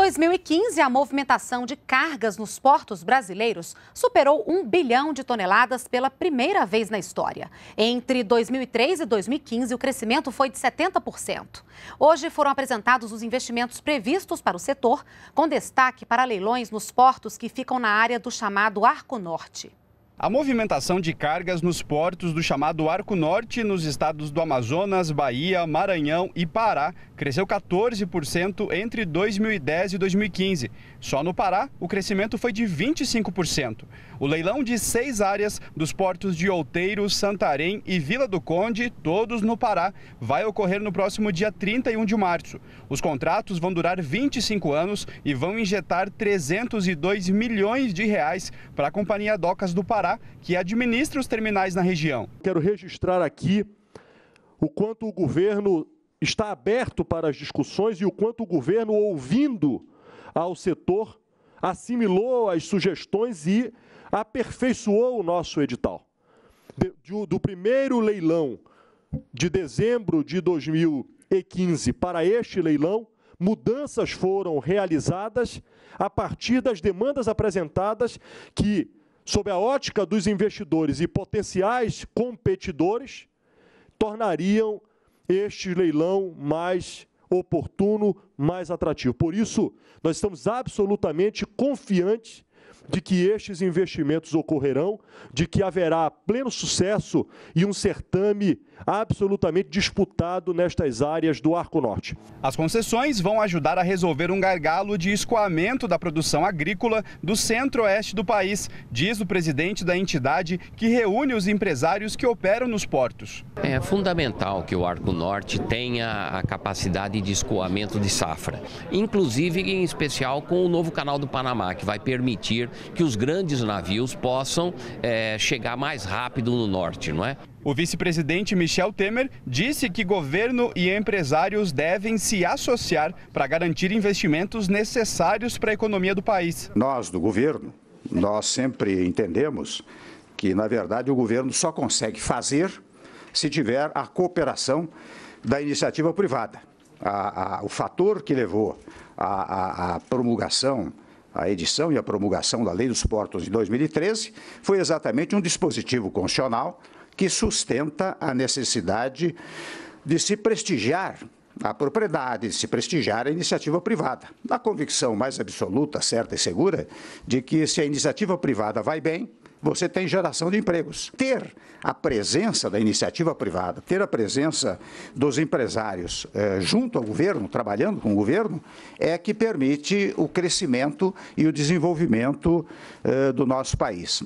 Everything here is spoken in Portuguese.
2015, a movimentação de cargas nos portos brasileiros superou um bilhão de toneladas pela primeira vez na história. Entre 2003 e 2015, o crescimento foi de 70%. Hoje foram apresentados os investimentos previstos para o setor, com destaque para leilões nos portos que ficam na área do chamado Arco Norte. A movimentação de cargas nos portos do chamado Arco Norte, nos estados do Amazonas, Bahia, Maranhão e Pará, cresceu 14% entre 2010 e 2015. Só no Pará, o crescimento foi de 25%. O leilão de seis áreas dos portos de Outeiro, Santarém e Vila do Conde, todos no Pará, vai ocorrer no próximo dia 31 de março. Os contratos vão durar 25 anos e vão injetar 302 milhões de reais para a Companhia Docas do Pará Ceará, que administra os terminais na região. Quero registrar aqui o quanto o governo está aberto para as discussões e o quanto o governo, ouvindo ao setor, assimilou as sugestões e aperfeiçoou o nosso edital. do, do primeiro leilão de dezembro de 2015 para este leilão, mudanças foram realizadas a partir das demandas apresentadas que sob a ótica dos investidores e potenciais competidores, tornariam este leilão mais oportuno, mais atrativo. Por isso, nós estamos absolutamente confiantes de que estes investimentos ocorrerão, de que haverá pleno sucesso e um certame absolutamente disputado nestas áreas do Arco Norte. As concessões vão ajudar a resolver um gargalo de escoamento da produção agrícola do centro-oeste do país, diz o presidente da entidade que reúne os empresários que operam nos portos. É fundamental que o Arco Norte tenha a capacidade de escoamento de safra, inclusive em especial com o novo canal do Panamá, que vai permitir que os grandes navios possam é, chegar mais rápido no norte, não é? O vice-presidente Michel Temer disse que governo e empresários devem se associar para garantir investimentos necessários para a economia do país. Nós, do governo, nós sempre entendemos que, na verdade, o governo só consegue fazer se tiver a cooperação da iniciativa privada. A, a, o fator que levou à promulgação a edição e a promulgação da Lei dos Portos de 2013, foi exatamente um dispositivo constitucional que sustenta a necessidade de se prestigiar a propriedade, de se prestigiar a iniciativa privada. Na convicção mais absoluta, certa e segura de que se a iniciativa privada vai bem, você tem geração de empregos. Ter a presença da iniciativa privada, ter a presença dos empresários eh, junto ao governo, trabalhando com o governo, é que permite o crescimento e o desenvolvimento eh, do nosso país.